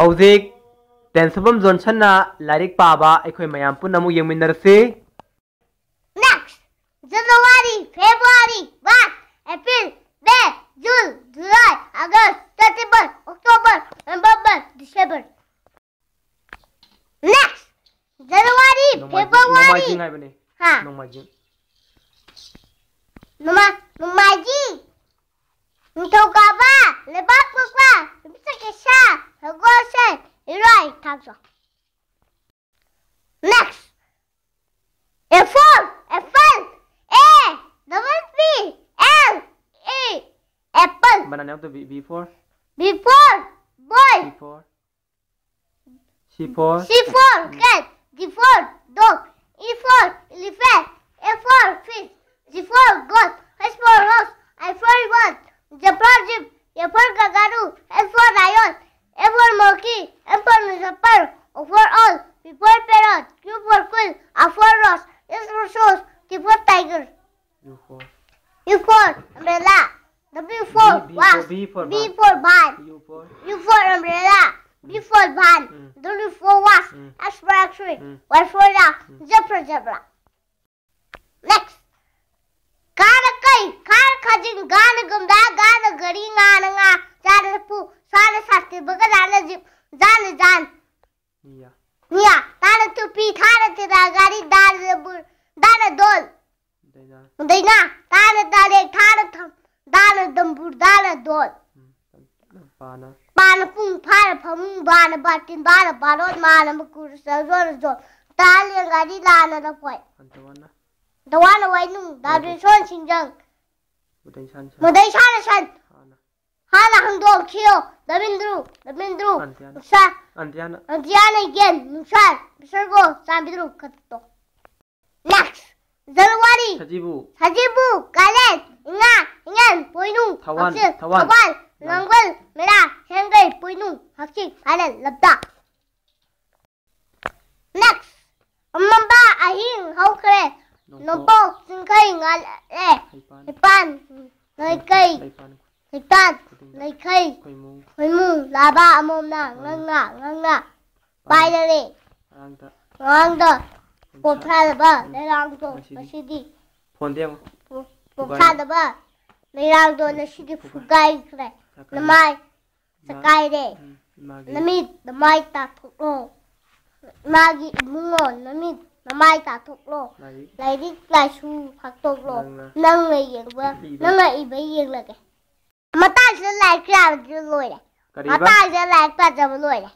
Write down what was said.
हौजिक टेंसबम Johnson ना लारिक पाबा मयाम यमिनरसे next जनवरी मार्च अप्रैल मे जून जुलाई अगस्त सितंबर अक्टूबर नवंबर दिसंबर next जनवरी हां नोमा bạn nào từ before before boy before she for she for mm. cat the for dog e for elephant a for fish the for goat h for horse i for what the for jeep a for kangaroo s for lion a for monkey m for municipal o for all p parrot q for quill rose s shoes t tiger u umbrella B for B, bus. B for, bus. B for van. U for U for umbrella. B for van. Mm. W for was. Mm. S for X-ray. Mm. Y for rock. Mm. Z for zebra. Next. காரக்கை கார் கஜின் கான கும்பா கான கடி நானங்க சார பூ சார சாஸ்தி பக தான ஜிப் ஜான ஜான் நியா நியா தான துப்பி தான திரா காரி தான தான தோல் दैना burdana dol. Bana. Bana pung para pamung bana batin bana barot mana makur sa zon zon. Tali ngari lana da poi. Antawana. Dawana wai nung da rin son singjang. Mudai san san. Mudai san san. Hana hangdol kio. Dabindru. Dabindru. Nusa. Antiana. Antiana again. Nusa. Bisargo. Sambidru. Katto. Next. Zalwari. Sajibu. Sajibu. Kali. 보이농 다원, 학생 다원, 다원 랑군 메라 행글 보이농 학식 발을 납다 Next 엄마바 아힝 하우크레 노보 승카잉 알레 이판 너이카이 이판 너이카이 고이무 라바 아몸나 랑나 랑나 바이더리 랑더 고프라드바 내랑도 마시디 본대요 고프라드바 ꯂꯩꯔꯥꯡꯗꯣꯅ ꯁꯤꯗꯤ ꯐꯨꯒꯥꯏꯈ꯭ꯔꯦ ꯅꯃꯥꯏ ꯆꯀꯥꯏꯔꯦ ꯅꯃꯤꯠ ꯅꯃꯥꯏ ꯇꯥꯊꯣꯛꯂꯣ ꯃꯥꯒꯤ ꯏꯕꯨꯡꯉꯣ ꯅꯃꯤꯠ ꯅꯃꯥꯏ ꯇꯥꯊꯣꯛꯂꯣ ꯂꯥꯏꯔꯤꯛ ꯂꯥꯏꯁꯨ ꯐꯥꯛꯇꯣꯛꯂꯣ ꯅꯪꯅ ꯌꯦꯡꯕ ꯅꯪꯅ ꯏꯕ ꯌꯦꯡꯂꯒꯦ ꯃꯇꯥꯡꯁꯤꯗ ꯂꯥꯏꯔꯤꯛ ꯌꯥꯕꯗꯤ ꯂꯣꯏꯔꯦ ꯃꯇꯥꯡꯁꯤꯗ ꯂꯥꯏꯔꯤꯛ ꯄꯥꯖꯕ ꯂꯣꯏꯔꯦ